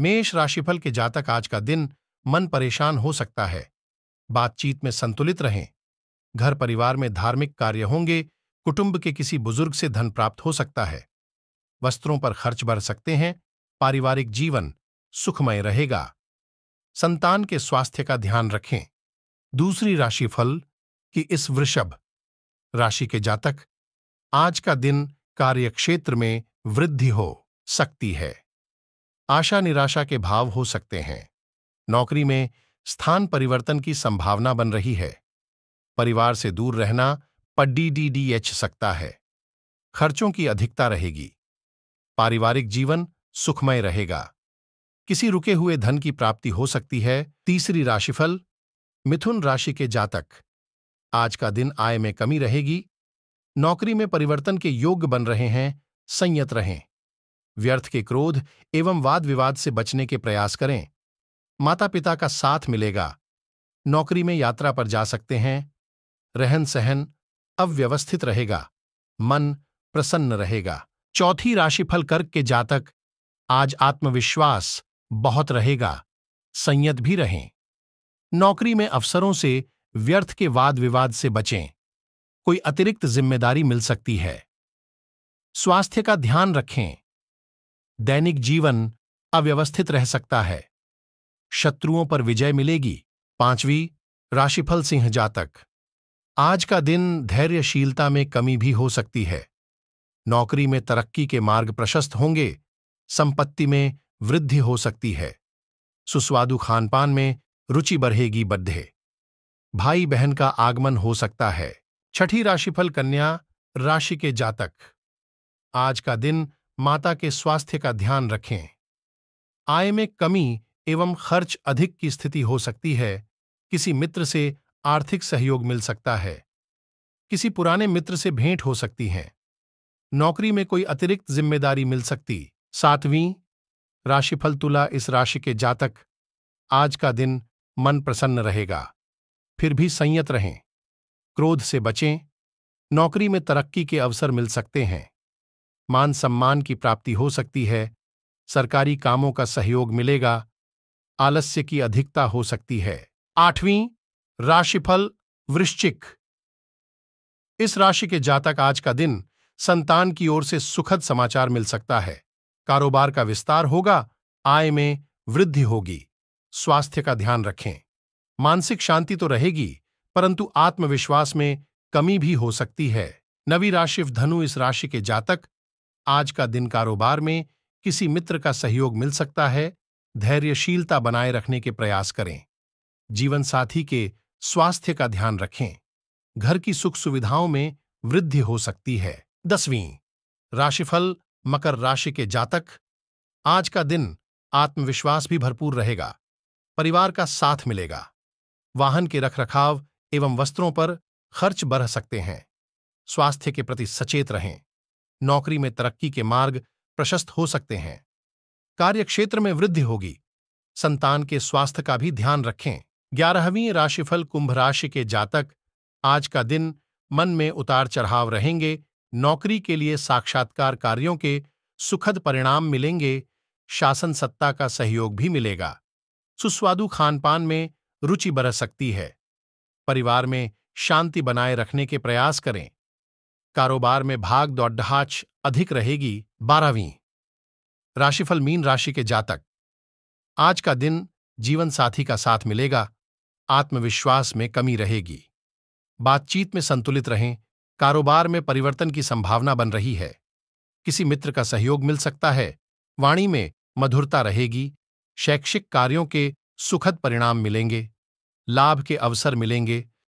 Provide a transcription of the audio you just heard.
मेष राशिफल के जातक आज का दिन मन परेशान हो सकता है बातचीत में संतुलित रहें घर परिवार में धार्मिक कार्य होंगे कुटुंब के किसी बुजुर्ग से धन प्राप्त हो सकता है वस्त्रों पर खर्च बढ़ सकते हैं पारिवारिक जीवन सुखमय रहेगा संतान के स्वास्थ्य का ध्यान रखें दूसरी राशि फल कि इस वृषभ राशि के जातक आज का दिन कार्यक्षेत्र में वृद्धि हो सकती है आशा निराशा के भाव हो सकते हैं नौकरी में स्थान परिवर्तन की संभावना बन रही है परिवार से दूर रहना पड्डी डी डी एच सकता है खर्चों की अधिकता रहेगी पारिवारिक जीवन सुखमय रहेगा किसी रुके हुए धन की प्राप्ति हो सकती है तीसरी राशिफल मिथुन राशि के जातक आज का दिन आय में कमी रहेगी नौकरी में परिवर्तन के योग बन रहे हैं संयत रहें व्यर्थ के क्रोध एवं वाद विवाद से बचने के प्रयास करें माता पिता का साथ मिलेगा नौकरी में यात्रा पर जा सकते हैं रहन सहन अव्यवस्थित रहेगा मन प्रसन्न रहेगा चौथी राशिफल कर्क के जातक आज आत्मविश्वास बहुत रहेगा संयत भी रहें नौकरी में अवसरों से व्यर्थ के वाद विवाद से बचें कोई अतिरिक्त जिम्मेदारी मिल सकती है स्वास्थ्य का ध्यान रखें दैनिक जीवन अव्यवस्थित रह सकता है शत्रुओं पर विजय मिलेगी पांचवी राशिफल सिंह जातक आज का दिन धैर्यशीलता में कमी भी हो सकती है नौकरी में तरक्की के मार्ग प्रशस्त होंगे संपत्ति में वृद्धि हो सकती है सुस्वादु खानपान में रुचि बढ़ेगी बद्धे भाई बहन का आगमन हो सकता है छठी राशिफल कन्या राशि के जातक आज का दिन माता के स्वास्थ्य का ध्यान रखें आय में कमी एवं खर्च अधिक की स्थिति हो सकती है किसी मित्र से आर्थिक सहयोग मिल सकता है किसी पुराने मित्र से भेंट हो सकती है नौकरी में कोई अतिरिक्त जिम्मेदारी मिल सकती सातवीं राशिफल तुला इस राशि के जातक आज का दिन मन प्रसन्न रहेगा फिर भी संयत रहें क्रोध से बचें नौकरी में तरक्की के अवसर मिल सकते हैं मान सम्मान की प्राप्ति हो सकती है सरकारी कामों का सहयोग मिलेगा आलस्य की अधिकता हो सकती है आठवीं राशिफल वृश्चिक इस राशि के जातक आज का दिन संतान की ओर से सुखद समाचार मिल सकता है कारोबार का विस्तार होगा आय में वृद्धि होगी स्वास्थ्य का ध्यान रखें मानसिक शांति तो रहेगी परंतु आत्मविश्वास में कमी भी हो सकती है नवी राशि धनु इस राशि के जातक आज का दिन कारोबार में किसी मित्र का सहयोग मिल सकता है धैर्यशीलता बनाए रखने के प्रयास करें जीवन साथी के स्वास्थ्य का ध्यान रखें घर की सुख सुविधाओं में वृद्धि हो सकती है दसवीं राशिफल मकर राशि के जातक आज का दिन आत्मविश्वास भी भरपूर रहेगा परिवार का साथ मिलेगा वाहन के रखरखाव एवं वस्त्रों पर खर्च बढ़ सकते हैं स्वास्थ्य के प्रति सचेत रहें नौकरी में तरक्की के मार्ग प्रशस्त हो सकते हैं कार्यक्षेत्र में वृद्धि होगी संतान के स्वास्थ्य का भी ध्यान रखें ग्यारहवीं राशिफल कुंभ राशि के जातक आज का दिन मन में उतार चढ़ाव रहेंगे नौकरी के लिए साक्षात्कार कार्यों के सुखद परिणाम मिलेंगे शासन सत्ता का सहयोग भी मिलेगा सुस्वादु खानपान में रुचि बरस सकती है परिवार में शांति बनाए रखने के प्रयास करें कारोबार में भाग दौड़हाच अधिक रहेगी बारहवीं राशिफल मीन राशि के जातक आज का दिन जीवन साथी का साथ मिलेगा आत्मविश्वास में कमी रहेगी बातचीत में संतुलित रहें कारोबार में परिवर्तन की संभावना बन रही है किसी मित्र का सहयोग मिल सकता है वाणी में मधुरता रहेगी शैक्षिक कार्यों के सुखद परिणाम मिलेंगे लाभ के अवसर मिलेंगे